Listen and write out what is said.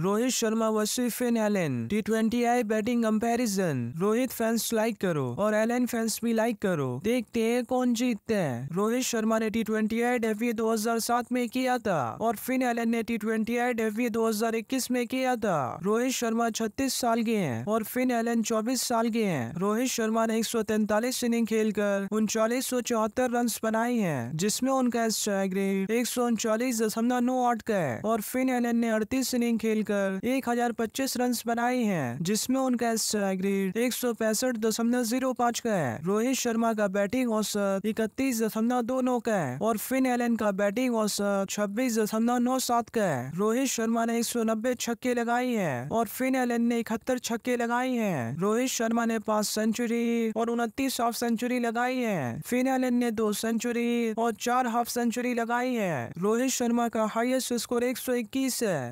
Rohit Sharma versus Finn Allen T twenty I batting comparison Rohit fans like करो और Elon fans भी like करो देखते हैं कौन जीतते हैं रोहित शर्मा ने टी ट्वेंटी आई डेब्यू सात में किया था और फिन एलन ने टी ट्वेंटी आई डेब्यू इक्कीस में किया था रोहित शर्मा छत्तीस साल के हैं और फिन एलन चौबीस साल के हैं रोहित शर्मा ने एक सौ इनिंग खेलकर उनचालीस सौ चौहत्तर रन बनाए हैं जिसमे उनका एस एक सौ उनचालीस दशमलव नौ आठ का है और फिन एलन ने अड़तीस इनिंग खेल मिलकर एक हजार पच्चीस रन बनाए हैं जिसमे उनका स्ट्राइक रेट एक सौ पैंसठ दशमलव जीरो पाँच का है रोहित शर्मा का बैटिंग औसत इकतीस दशमलव दो नौ का है और फिन एलन का बैटिंग औसत छब्बीस दशमलव नौ सात का है रोहित शर्मा ने एक सौ नब्बे छक्के लगाई है और फिन एलन ने इकहत्तर छक्के लगाई है रोहित शर्मा ने पांच सेंचुरी और उनतीस हाफ सेंचुरी लगाई है फिन एलन ने दो सेंचुरी और चार हाफ सेंचुरी लगाई है रोहित शर्मा का हाईएस्ट स्कोर एक सौ इक्कीस है